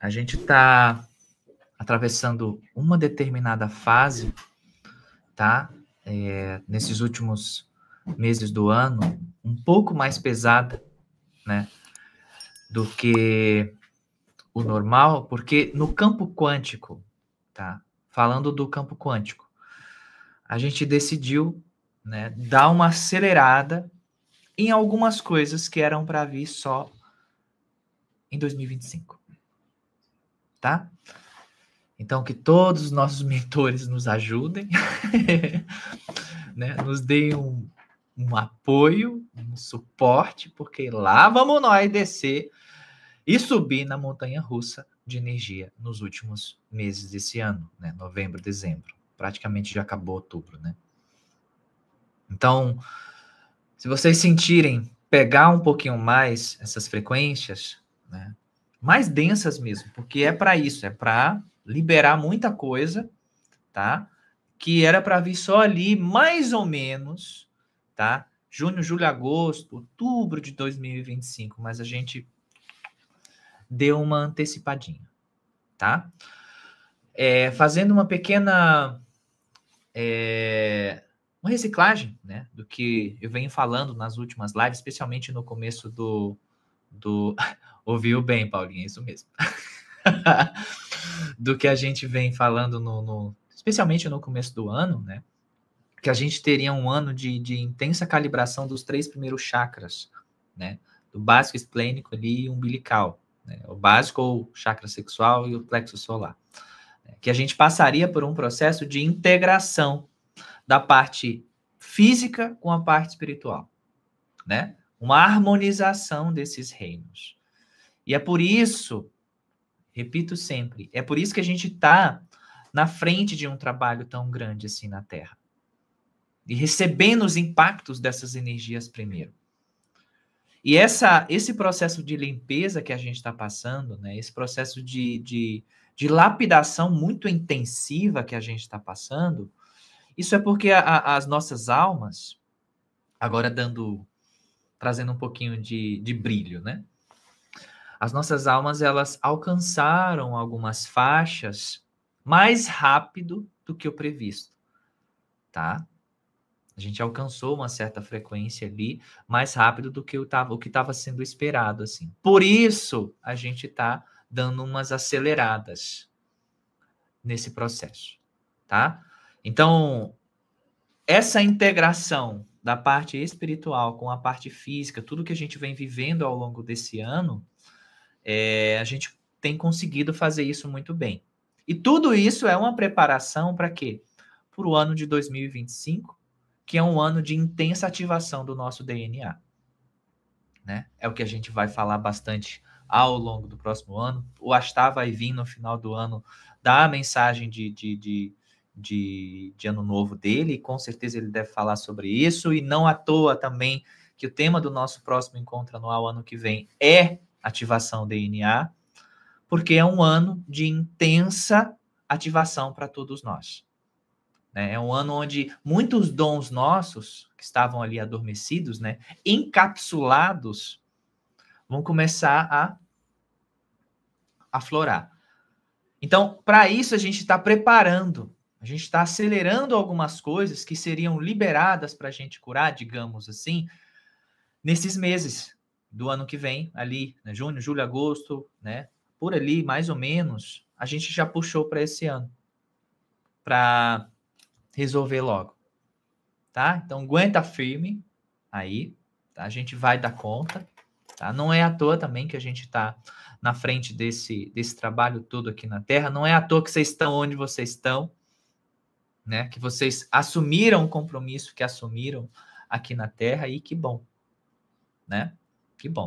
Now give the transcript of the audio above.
a gente está atravessando uma determinada fase, tá? É, nesses últimos meses do ano, um pouco mais pesada, né? Do que o normal, porque no campo quântico, tá? Falando do campo quântico, a gente decidiu, né, dar uma acelerada em algumas coisas que eram para vir só em 2025 tá? Então, que todos os nossos mentores nos ajudem, né? nos deem um, um apoio, um suporte, porque lá vamos nós descer e subir na montanha russa de energia nos últimos meses desse ano, né? Novembro, dezembro. Praticamente já acabou outubro, né? Então, se vocês sentirem pegar um pouquinho mais essas frequências, né? mais densas mesmo, porque é para isso, é para liberar muita coisa, tá? Que era para vir só ali mais ou menos, tá? Junho, julho, agosto, outubro de 2025, mas a gente deu uma antecipadinha, tá? É, fazendo uma pequena é, uma reciclagem, né, do que eu venho falando nas últimas lives, especialmente no começo do do. Ouviu bem, Paulinha, é isso mesmo. do que a gente vem falando no, no, especialmente no começo do ano, né? Que a gente teria um ano de, de intensa calibração dos três primeiros chakras, né? Do básico esplênico ali e umbilical. Né? O básico, o chakra sexual e o plexo solar. Né, que a gente passaria por um processo de integração da parte física com a parte espiritual, né? uma harmonização desses reinos. E é por isso, repito sempre, é por isso que a gente está na frente de um trabalho tão grande assim na Terra. E recebendo os impactos dessas energias primeiro. E essa, esse processo de limpeza que a gente está passando, né, esse processo de, de, de, lapidação muito intensiva que a gente está passando, isso é porque a, a, as nossas almas, agora dando trazendo um pouquinho de, de brilho, né? As nossas almas, elas alcançaram algumas faixas mais rápido do que o previsto, tá? A gente alcançou uma certa frequência ali mais rápido do que tava, o que estava sendo esperado, assim. Por isso, a gente está dando umas aceleradas nesse processo, tá? Então, essa integração da parte espiritual com a parte física, tudo que a gente vem vivendo ao longo desse ano, é, a gente tem conseguido fazer isso muito bem. E tudo isso é uma preparação para quê? Para o ano de 2025, que é um ano de intensa ativação do nosso DNA. Né? É o que a gente vai falar bastante ao longo do próximo ano. O Astar vai vir no final do ano dar a mensagem de, de, de de, de ano novo dele, e com certeza ele deve falar sobre isso, e não à toa também que o tema do nosso próximo encontro anual ano que vem é ativação DNA, porque é um ano de intensa ativação para todos nós. Né? É um ano onde muitos dons nossos, que estavam ali adormecidos, né, encapsulados, vão começar a aflorar. Então, para isso, a gente está preparando a gente está acelerando algumas coisas que seriam liberadas para a gente curar, digamos assim, nesses meses do ano que vem, ali, né, junho, julho, agosto, né? Por ali, mais ou menos, a gente já puxou para esse ano, para resolver logo, tá? Então, aguenta firme aí, tá? a gente vai dar conta, tá? Não é à toa também que a gente está na frente desse, desse trabalho todo aqui na Terra, não é à toa que vocês estão onde vocês estão, né? Que vocês assumiram o compromisso que assumiram aqui na Terra e que bom, né? Que bom.